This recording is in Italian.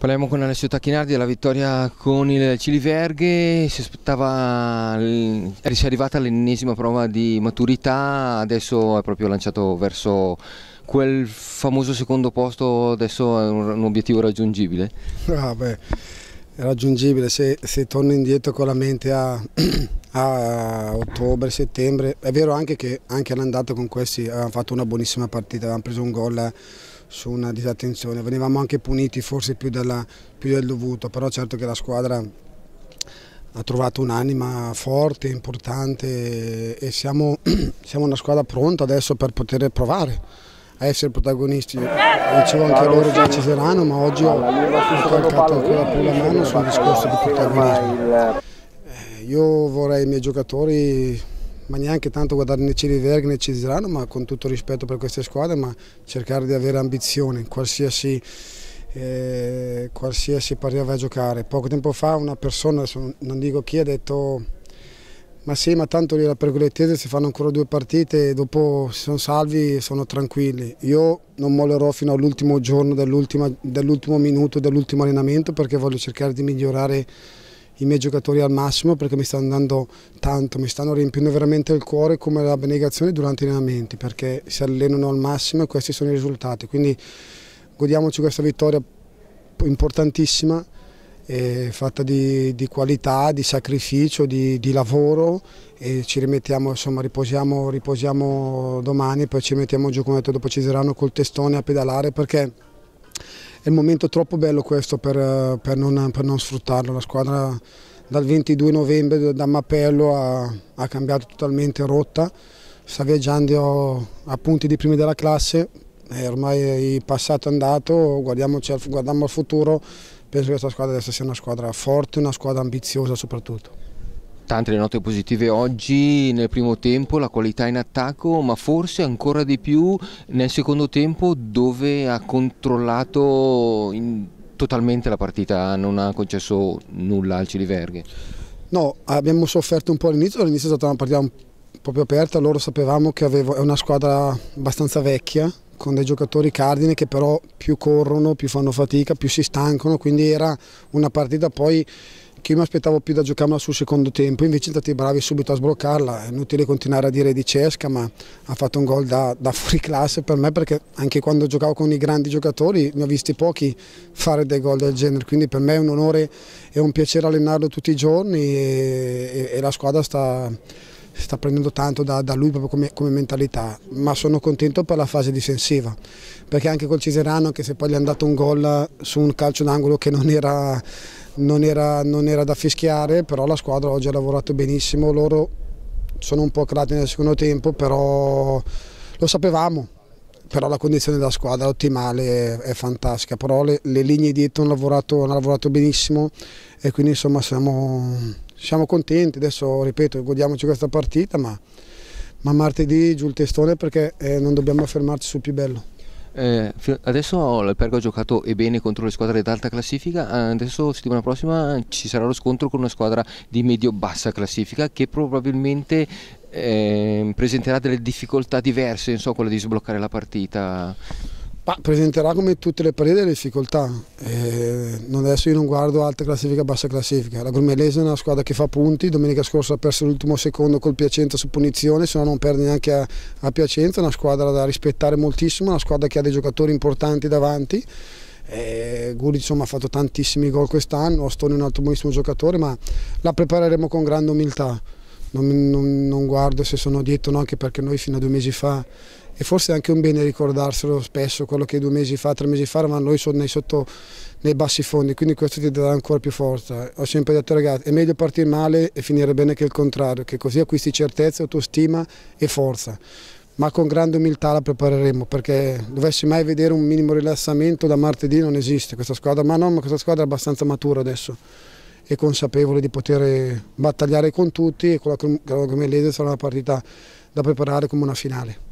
Parliamo con Alessio Tacchinardi della vittoria con il Ciliverghe, si, aspettava, si è arrivata all'ennesima prova di maturità, adesso è proprio lanciato verso quel famoso secondo posto, adesso è un, obiettivo raggiungibile? Ah beh raggiungibile, se, se torno indietro con la mente a, a ottobre, settembre, è vero anche che anche all'andata con questi avevamo fatto una buonissima partita, avevamo preso un gol su una disattenzione, venivamo anche puniti forse più, della, più del dovuto, però certo che la squadra ha trovato un'anima forte, importante e siamo, siamo una squadra pronta adesso per poter provare a essere protagonisti. Dicevo anche loro già a Cesarano, ma oggi ho calcato ancora più la mano sul discorso di protagonismo. Eh, io vorrei i miei giocatori, ma neanche tanto guardare né Ciliverg né Cesarano, ma con tutto rispetto per queste squadre, ma cercare di avere ambizione, qualsiasi eh, qualsiasi pareva a giocare. Poco tempo fa una persona, non dico chi, ha detto ma sì, ma tanto lì la Pergolettese si fanno ancora due partite e dopo si sono salvi e sono tranquilli. Io non mollerò fino all'ultimo giorno dell'ultimo dell minuto dell'ultimo allenamento perché voglio cercare di migliorare i miei giocatori al massimo perché mi stanno dando tanto, mi stanno riempiendo veramente il cuore come la benegazione durante gli allenamenti perché si allenano al massimo e questi sono i risultati. Quindi godiamoci questa vittoria importantissima eh, fatta di, di, qualità, di sacrificio, di, di lavoro e ci rimettiamo, insomma riposiamo, riposiamo domani poi ci mettiamo giù come detto dopo ci saranno col testone a pedalare perché è un momento troppo bello questo per, per, non, per non, sfruttarlo, la squadra dal 22 novembre da Mappello ha, ha cambiato totalmente rotta, sta viaggiando a punti di primi della classe, eh, ormai il passato è andato, guardiamo al cioè, futuro penso che questa squadra adesso sia una squadra forte, una squadra ambiziosa soprattutto. Tante le note positive oggi nel primo tempo, la qualità in attacco, ma forse ancora di più nel secondo tempo dove ha controllato in... totalmente la partita, non ha concesso nulla al Ciliverghe. No, abbiamo sofferto un po' all'inizio, all'inizio è stata una partita proprio aperta, loro sapevamo che avevo... è una squadra abbastanza vecchia, con dei giocatori cardine che però più corrono, più fanno fatica, più si stancano, quindi era una partita poi che io mi aspettavo più da giocarmela sul secondo tempo, invece siete stati bravi subito a sbloccarla, è inutile continuare a dire di Cesca, ma ha fatto un gol da, da fuori classe per me perché anche quando giocavo con i grandi giocatori ne ho visti pochi fare dei gol del genere, quindi per me è un onore e un piacere allenarlo tutti i giorni e, e, e la squadra sta si sta prendendo tanto da, da lui proprio come, come, mentalità, ma sono contento per la fase difensiva, perché anche col Ciserano che se poi gli è andato un gol su un calcio d'angolo che non era, non, era, non era da fischiare, però la squadra oggi ha lavorato benissimo, loro sono un po' calati nel secondo tempo, però lo sapevamo, però la condizione della squadra è ottimale, è fantastica, però le, le linee dietro hanno lavorato, hanno lavorato benissimo e quindi insomma siamo siamo contenti, adesso ripeto godiamoci questa partita ma, ma martedì giù il testone perché eh, non dobbiamo fermarci sul più bello. Eh, adesso l'Albergo ha giocato e bene contro le squadre d'alta classifica, eh, adesso settimana prossima ci sarà lo scontro con una squadra di medio-bassa classifica che probabilmente eh, presenterà delle difficoltà diverse, non quella di sbloccare la partita. Ma presenterà come tutte le partite delle difficoltà, eh, adesso io non guardo alta classifica, bassa classifica, la Grumelese è una squadra che fa punti, domenica scorsa ha perso l'ultimo secondo col Piacenza su punizione, se no non perde neanche a, a Piacenza, una squadra da rispettare moltissimo, una squadra che ha dei giocatori importanti davanti, eh, Guri insomma, ha fatto tantissimi gol quest'anno, Ostone è un altro buonissimo giocatore, ma la prepareremo con grande umiltà non, non, non guardo se sono dietro o no, anche perché noi fino a due mesi fa e forse è anche un bene ricordarselo spesso, quello che due mesi fa, tre mesi fa ma noi sono nei, sotto, nei bassi fondi, quindi questo ti darà ancora più forza. Ho sempre detto ragazzi, è meglio partire male e finire bene che il contrario, che così acquisti certezza, autostima e forza. Ma con grande umiltà la prepareremo, perché dovessi mai vedere un minimo rilassamento da martedì non esiste questa squadra, ma no, ma questa squadra è abbastanza matura adesso e consapevole di poter battagliare con tutti e con la Gromellese sarà una partita da preparare come una finale.